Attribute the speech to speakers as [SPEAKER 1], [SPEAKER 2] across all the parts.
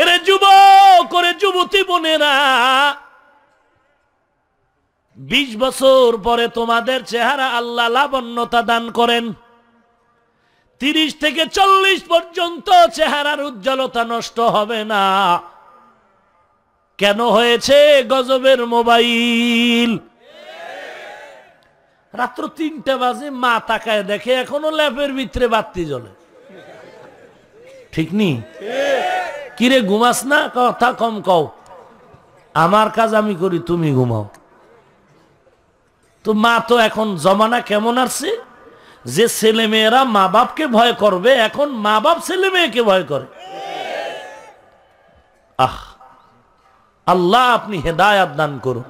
[SPEAKER 1] এরে যুব করে যুবতী বোনেরা বিশ বছর পরে তোমাদের চেহারা আল্লাহ লাবণ্যতা দান করেন তিরিশ থেকে চল্লিশ পর্যন্ত চেহারার উজ্জ্বলতা নষ্ট হবে না কেন হয়েছে গজবের মোবাইল রাত্র তিনটা বাজে মা তাকায় দেখে এখনো ল্যাপের ভিতরে বাতি জলে ঠিক নি কিরে ঘুমাস না কথা কম কও আমার কাজ আমি করি তুমি ঘুমাও তো মা তো এখন জমানা কেমন আসছে যে ছেলে মেয়েরা মা বাপকে ভয় করবে এখন মা বাপ ছেলে মেয়েকে ভয় করে আহ আল্লাহ আপনি হেদায়াত দান করুন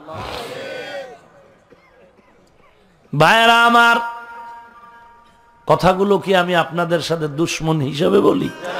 [SPEAKER 1] ভাইরা আমার কথাগুলো কি আমি আপনাদের সাথে দুশ্মন হিসেবে বলি না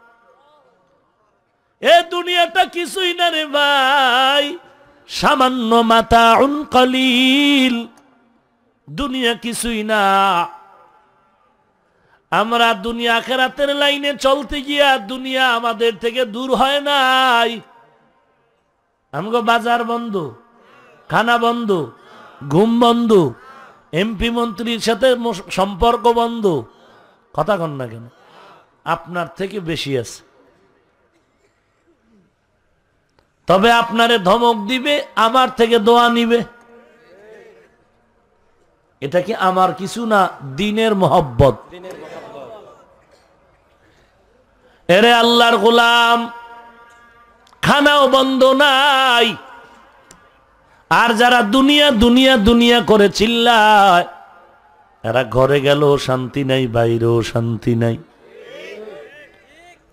[SPEAKER 1] এ দুনিয়াটা কিছুই না রে ভাই সামান্য মাতা উনকলিল দুনিয়া কিছুই না আমরা দুনিয়া আখেরাতের লাইনে চলতে গিয়া দুনিয়া আমাদের থেকে দূর হয় নাই আমগো বাজার বন্ধ খানা বন্ধ ঘুম বন্ধ এমপি মন্ত্রীর সাথে সম্পর্ক বন্ধ কথা কন না কেন আপনার থেকে বেশি আছে তবে আপনারে ধমক দিবে আমার থেকে দোয়া নিবে এটা কি আমার কিছু না দিনের মহব্বত এরে আল্লাহর গোলাম খানাও বন্ধ নাই আর যারা দুনিয়া দুনিয়া দুনিয়া করে চিল্লায় এরা ঘরে গেল শান্তি নাই বাইরেও শান্তি নাই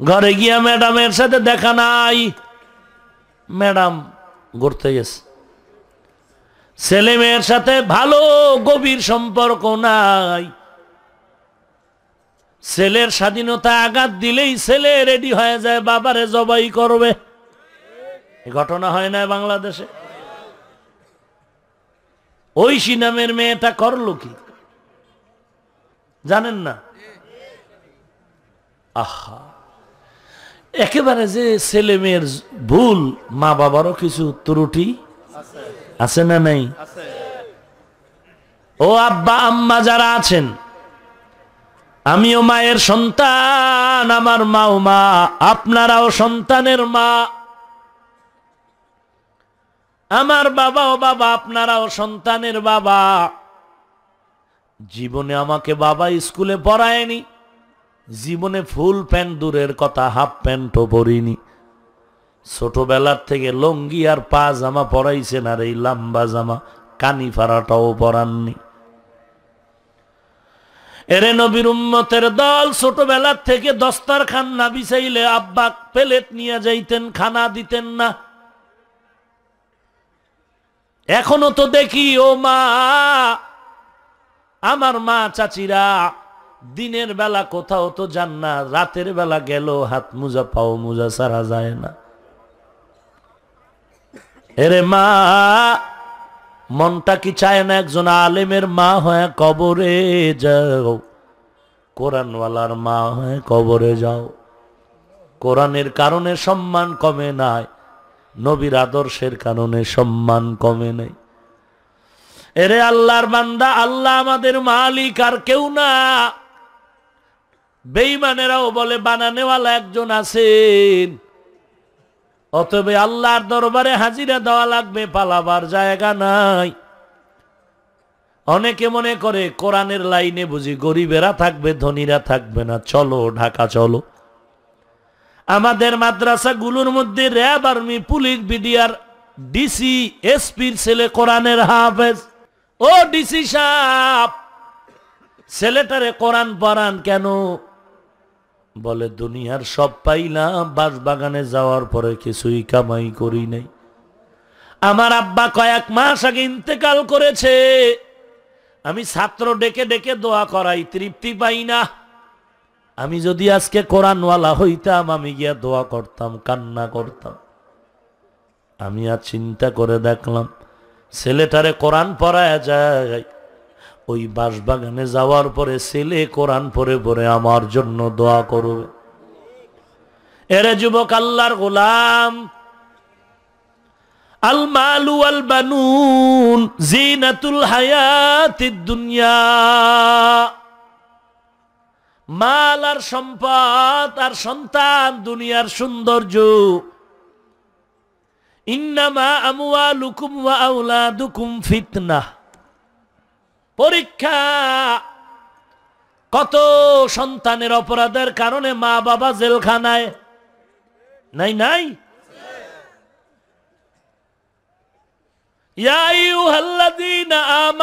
[SPEAKER 1] ঘরে গিয়া ম্যাডামের সাথে দেখা নাই ম্যাডাম ঘুরতে গেছে ছেলে মেয়ের সাথে ভালো গভীর সম্পর্ক নাই ছেলের স্বাধীনতা আঘাত দিলেই ছেলে রেডি হয়ে যায় বাবারে জবাই করবে ঘটনা হয় না বাংলাদেশে ওই নামের মেয়েটা করলো কি জানেন না আহা একেবারে যে ছেলে মেয়ের ভুল মা বাবারও কিছু ত্রুটি আছে না নাই ও আব্বা আম্মা যারা আছেন আমিও মায়ের সন্তান আমার মাও মা আপনারাও সন্তানের মা আমার বাবাও বাবা আপনারাও সন্তানের বাবা জীবনে আমাকে বাবা স্কুলে পড়ায়নি জীবনে ফুল প্যান্ট দূরের কথা হাফ প্যান্টও পরিনি ছোটবেলার থেকে লঙ্গি আর পা জামা পরাইছেন আর এই লাম্বা জামা কানি ফাড়াটাও পরাননি এরে নবীর উম্মতের দল ছোটবেলার থেকে দস্তার খান না বিছাইলে আব্বা পেলেট নিয়ে যাইতেন খানা দিতেন না এখনো তো দেখি ও মা আমার মা চাচিরা দিনের বেলা কোথাও তো যান না রাতের বেলা গেল হাত মোজা পাও মোজা সারা যায় না এরে মা মনটা কি চায় না একজন আলেমের মা হয় কবরে যাও কোরআনওয়ালার মা হয় কবরে যাও কোরআনের কারণে সম্মান কমে নাই নবীর আদর্শের কারণে সম্মান কমে নাই এরে আল্লাহর বান্দা আল্লাহ আমাদের মালিক আর কেউ না বেইমানেরাও বলে বানানেওয়ালা একজন আছেন অতবে আল্লাহর দরবারে হাজিরা দেওয়া লাগবে পালাবার জায়গা নাই অনেকে মনে করে কোরআনের লাইনে বুঝি গরিবেরা থাকবে ধনীরা থাকবে না চলো ঢাকা চলো আমাদের মাদ্রাসাগুলোর মধ্যে RAB army police BDR DC এসপির ছেলে কোরআনের হাফেজ ও ডিসি সাহ ছেলেটারে কোরআন পড়ান কেন বলে দুনিয়ার সব পাইলাম বাস বাগানে যাওয়ার পরে কিছুই কামাই করি নাই আমার আব্বা কয়েক মাস আগে ইন্তেকাল করেছে আমি ছাত্র ডেকে ডেকে দোয়া করাই তৃপ্তি পাই না আমি যদি আজকে কোরআনওয়ালা হইতাম আমি গিয়া দোয়া করতাম কান্না করতাম আমি আর চিন্তা করে দেখলাম ছেলেটারে কোরআন পড়ায় যায় ওই বাসবাগানে যাওয়ার পরে ছেলে কোরআন পরে পরে আমার জন্য দোয়া করবে এরে যুবক আল্লাহর গোলাম আল মালু আল বানুন জিনাতুল হায়াতিদ দুনিয়া মাল আর সম্পদ আর সন্তান দুনিয়ার সৌন্দর্য ইন্নামা আমুয়া লুকুম ওয়া আউলাদুকুম ফিতনা পরীক্ষা কত সন্তানের অপরাধের কারণে মা বাবা জেলখানায় নাই নাই ও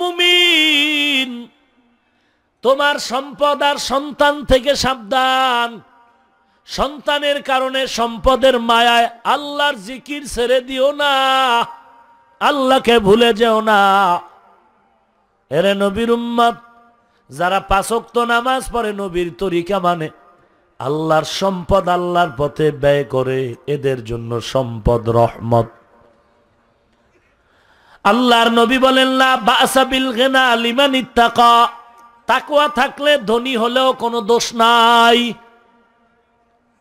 [SPEAKER 1] মুমিন তোমার সম্পদ আর সন্তান থেকে সাবধান সন্তানের কারণে সম্পদের মায়ায় আল্লাহর জিকির ছেড়ে দিও না আল্লাহকে ভুলে যেও না এরে নবীর উম্মাদ যারা পাশক্ত নামাজ পড়ে নবীর তরিকা মানে আল্লাহর সম্পদ আল্লাহর পথে ব্যয় করে এদের জন্য সম্পদ রহমত আল্লাহর নবী বলেন না বাসাবিল গেনা লিমান ইত্তাকা তাকুয়া থাকলে ধনী হলেও কোনো দোষ নাই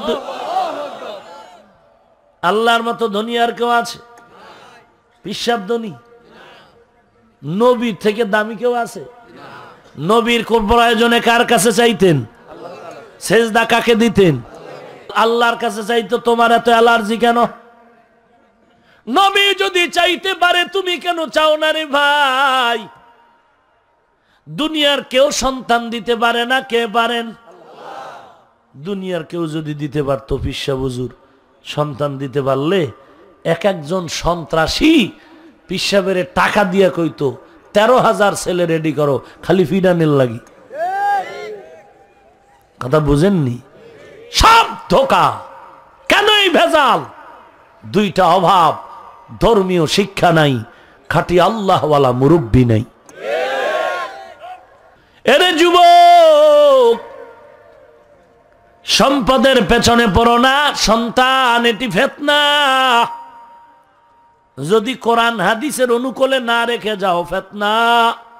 [SPEAKER 1] মসজিদ আল্লাহর মতো ধনী আর কেউ আছে পিসাব ধনী নবীর থেকে দামি কেউ আছে নবীর কোন প্রয়োজনে কার কাছে চাইতেন শেষদা কাকে দিতেন আল্লাহর কাছে চাইতো তোমার এত অ্যালার্জি কেন নবী যদি চাইতে পারে তুমি কেন চাও না রে ভাই দুনিয়ার কেউ সন্তান দিতে পারে না কে পারেন দুনিয়ার কেউ যদি দিতে পারত পিসা বুজুর সন্তান দিতে পারলে এক একজন সন্ত্রাসী পিসাবের টাকা দিয়া কইত তেরো হাজার ছেলে রেডি করো খালি ফিডানের লাগি কথা বুঝেননি সব ধোকা কেন এই ভেজাল দুইটা অভাব ধর্মীয় শিক্ষা নাই খাটি আল্লাহওয়ালা মুরব্বী নাই এরে যুবক সম্পদের পেছনে পড়ো না সন্তান এটি ফেতনা যদি কোরআন হাদিসের অনুকূলে না রেখে যাও ফেতনা